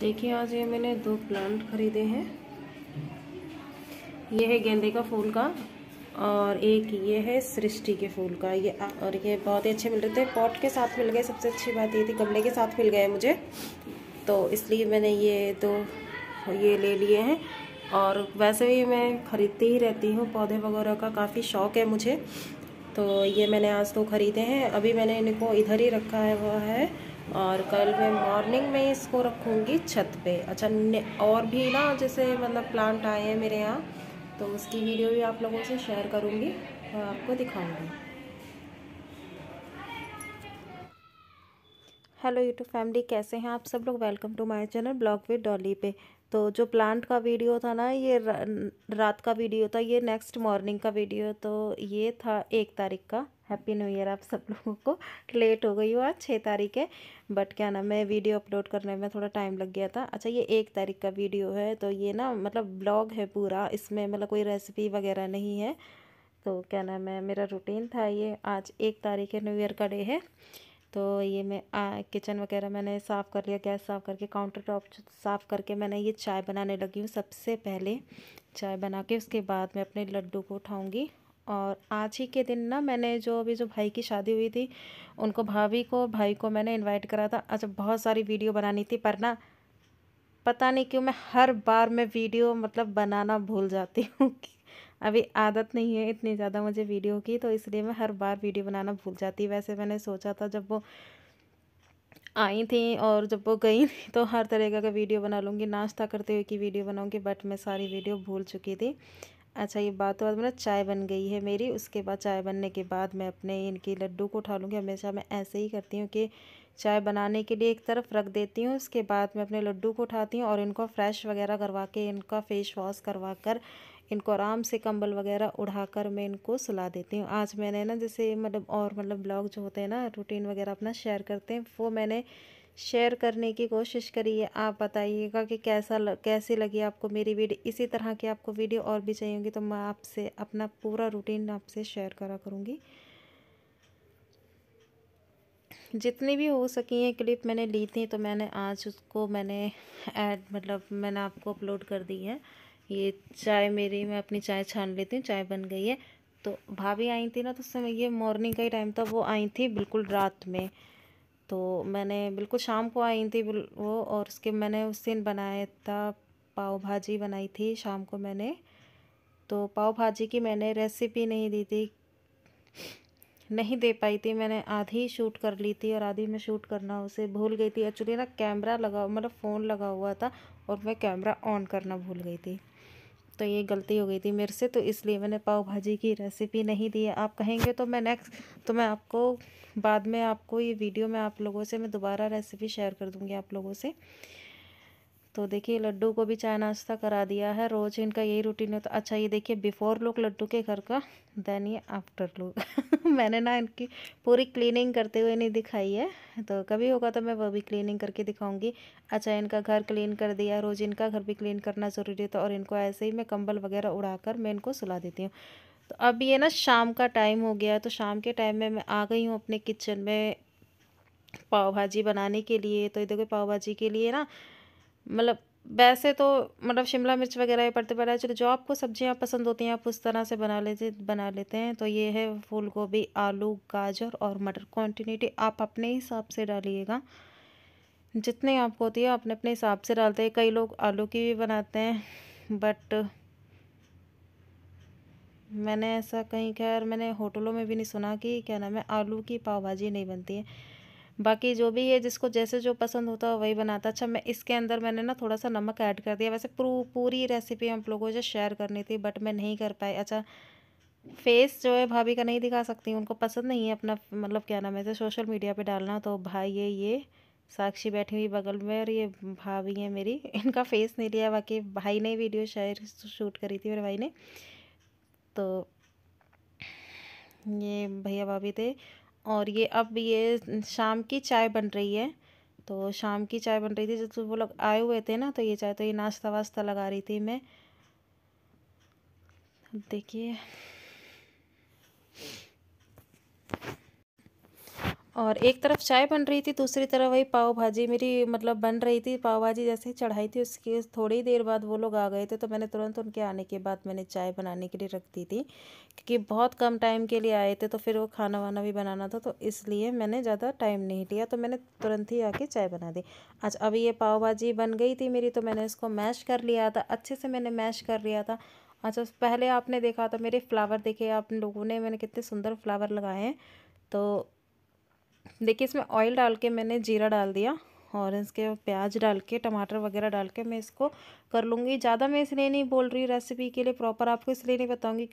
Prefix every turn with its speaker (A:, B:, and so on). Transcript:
A: देखिए आज ये मैंने दो प्लांट खरीदे हैं ये है गेंदे का फूल का और एक ये है सृष्टि के फूल का ये और ये बहुत ही अच्छे मिल रहे थे पॉट के साथ मिल गए सबसे अच्छी बात ये थी गमले के साथ मिल गए मुझे तो इसलिए मैंने ये दो तो ये ले लिए हैं और वैसे भी मैं ख़रीदती ही रहती हूँ पौधे वगैरह का काफ़ी शौक है मुझे तो ये मैंने आज तो ख़रीदे हैं अभी मैंने इनको इधर ही रखा है हुआ है और कल मैं मॉर्निंग में इसको रखूँगी छत पे अच्छा और भी ना जैसे मतलब प्लांट आए हैं मेरे यहाँ तो उसकी वीडियो भी आप लोगों से शेयर करूँगी और आपको दिखाऊँगी हेलो यूट्यूब फैमिली कैसे हैं आप सब लोग welcome to my channel blog with Dolly पे तो जो प्लांट का वीडियो था ना ये रात का वीडियो था ये नेक्स्ट मॉर्निंग का वीडियो तो ये था एक तारीख का हैप्पी न्यू ईयर आप सब लोगों को लेट हो गई हो आज छः तारीख है बट क्या ना मैं वीडियो अपलोड करने में थोड़ा टाइम लग गया था अच्छा ये एक तारीख का वीडियो है तो ये ना मतलब ब्लॉग है पूरा इसमें मतलब कोई रेसिपी वगैरह नहीं है तो क्या नाम है मेरा रूटीन था ये आज एक तारीख है न्यू ईयर का डे है तो ये मैं किचन वगैरह मैंने साफ़ कर लिया गैस साफ़ करके काउंटर टॉप साफ़ करके मैंने ये चाय बनाने लगी हूँ सबसे पहले चाय बना के उसके बाद मैं अपने लड्डू को उठाऊँगी और आज ही के दिन ना मैंने जो अभी जो भाई की शादी हुई थी उनको भाभी को भाई को मैंने इनवाइट करा था अच्छा बहुत सारी वीडियो बनानी थी पर ना पता नहीं क्यों मैं हर बार मैं वीडियो मतलब बनाना भूल जाती हूँ अभी आदत नहीं है इतनी ज़्यादा मुझे वीडियो की तो इसलिए मैं हर बार वीडियो बनाना भूल जाती वैसे मैंने सोचा था जब वो आई थी और जब वो गई थी तो हर तरह का वीडियो बना लूँगी नाश्ता करते हुए की वीडियो बनाऊँगी बट मैं सारी वीडियो भूल चुकी थी अच्छा ये बात तो बाद मतलब चाय बन गई है मेरी उसके बाद चाय बनने के बाद मैं अपने इनके लड्डू को उठा लूँगी हमेशा मैं ऐसे ही करती हूँ कि चाय बनाने के लिए एक तरफ रख देती हूँ उसके बाद मैं अपने लड्डू को उठाती हूँ और इनको फ्रेश वगैरह करवा के इनका फेस वॉश करवा कर इनको आराम से कंबल वगैरह उड़ा कर मैं इनको सुला देती हूँ आज मैंने ना जैसे मतलब और मतलब ब्लॉग जो होते हैं ना रूटीन वगैरह अपना शेयर करते हैं वो मैंने शेयर करने की कोशिश करिए आप बताइएगा कि कैसा कैसे कैसी लगी आपको मेरी वीडियो इसी तरह की आपको वीडियो और भी चाहिए होंगी तो मैं आपसे अपना पूरा रूटीन आपसे शेयर करा करूँगी जितनी भी हो सकी हैं क्लिप मैंने ली थी तो मैंने आज उसको मैंने ऐड मतलब मैंने आपको अपलोड कर दी है ये चाय मेरी मैं अपनी चाय छान लेती हूँ चाय बन गई है तो भाभी आई थी ना तो उस समय ये मॉर्निंग का ही टाइम था वो आई थी बिल्कुल रात में तो मैंने बिल्कुल शाम को आई थी वो और उसके मैंने उस दिन बनाया था पाव भाजी बनाई थी शाम को मैंने तो पाव भाजी की मैंने रेसिपी नहीं दी थी नहीं दे पाई थी मैंने आधी शूट कर ली थी और आधी में शूट करना उसे भूल गई थी एक्चुअली ना कैमरा लगा मतलब फ़ोन लगा हुआ था और मैं कैमरा ऑन करना भूल गई थी तो ये गलती हो गई थी मेरे से तो इसलिए मैंने पाव भाजी की रेसिपी नहीं दी है आप कहेंगे तो मैं नेक्स्ट तो मैं आपको बाद में आपको ये वीडियो में आप लोगों से मैं दोबारा रेसिपी शेयर कर दूँगी आप लोगों से तो देखिए लड्डू को भी चाय नाश्ता करा दिया है रोज़ इनका यही रूटीन होता तो अच्छा ये देखिए बिफ़ोर लुक लड्डू के घर का देन ये आफ्टर लुक मैंने ना इनकी पूरी क्लीनिंग करते हुए नहीं दिखाई है तो कभी होगा तो मैं वो भी क्लीनिंग करके दिखाऊंगी अच्छा इनका घर क्लीन कर दिया रोज़ इनका घर भी क्लीन करना ज़रूरी होता है तो और इनको ऐसे ही मैं कंबल वगैरह कर मैं इनको सुला देती हूँ तो अब ये ना शाम का टाइम हो गया तो शाम के टाइम में मैं आ गई हूँ अपने किचन में पाव भाजी बनाने के लिए तो ये देखो पाव भाजी के लिए ना मतलब वैसे तो मतलब शिमला मिर्च वगैरह ये पड़ते पड़ा है चलो जो आपको सब्जियां पसंद होती हैं आप उस तरह से बना लेते बना लेते हैं तो ये है फूल गोभी आलू गाजर और मटर क्वान्टिटी आप अपने हिसाब से डालिएगा जितने आपको होती है अपने अपने हिसाब से डालते हैं कई लोग आलू की भी बनाते हैं बट मैंने ऐसा कहीं खैर मैंने होटलों में भी नहीं सुना कि क्या नाम है आलू की पाव भाजी नहीं बनती है बाकी जो भी है जिसको जैसे जो पसंद होता है वही बनाता अच्छा मैं इसके अंदर मैंने ना थोड़ा सा नमक ऐड कर दिया वैसे पूरी पूरी रेसिपी हम लोगों से शेयर करनी थी बट मैं नहीं कर पाई अच्छा फेस जो है भाभी का नहीं दिखा सकती उनको पसंद नहीं है अपना मतलब क्या नाम है तो सोशल मीडिया पर डालना तो भाई ये ये साक्षी बैठी हुई बगल में और ये भाभी है मेरी इनका फेस नहीं लिया बाकी भाई ने वीडियो शेयर शूट करी थी मेरे भाई ने तो ये भैया भाभी थे और ये अब ये शाम की चाय बन रही है तो शाम की चाय बन रही थी जब वो लोग आए हुए थे ना तो ये चाय तो ये नाश्ता वास्ता लगा रही थी मैं देखिए और एक तरफ चाय बन रही थी दूसरी तरफ वही पाव भाजी मेरी मतलब बन रही थी पाव भाजी जैसे ही चढ़ाई थी उसके थोड़ी देर बाद वो लोग आ गए थे तो मैंने तुरंत उनके आने के बाद मैंने चाय बनाने के लिए रख दी थी क्योंकि बहुत कम टाइम के लिए आए थे तो फिर वो खाना वाना भी बनाना था तो इसलिए मैंने ज़्यादा टाइम नहीं लिया तो मैंने तुरंत ही आके चाय बना दी आज अभी ये पाव भाजी बन गई थी मेरी तो मैंने इसको मैश कर लिया था अच्छे से मैंने मैश कर लिया था अच्छा पहले आपने देखा था मेरे फ्लावर देखे आप लोगों ने मैंने कितने सुंदर फ्लावर लगाए हैं तो देखिए इसमें ऑयल डाल के मैंने जीरा डाल दिया और इसके प्याज डाल के टमाटर वगैरह डाल के मैं इसको कर लूँगी ज़्यादा मैं इसलिए नहीं बोल रही रेसिपी के लिए प्रॉपर आपको इसलिए नहीं बताऊँगी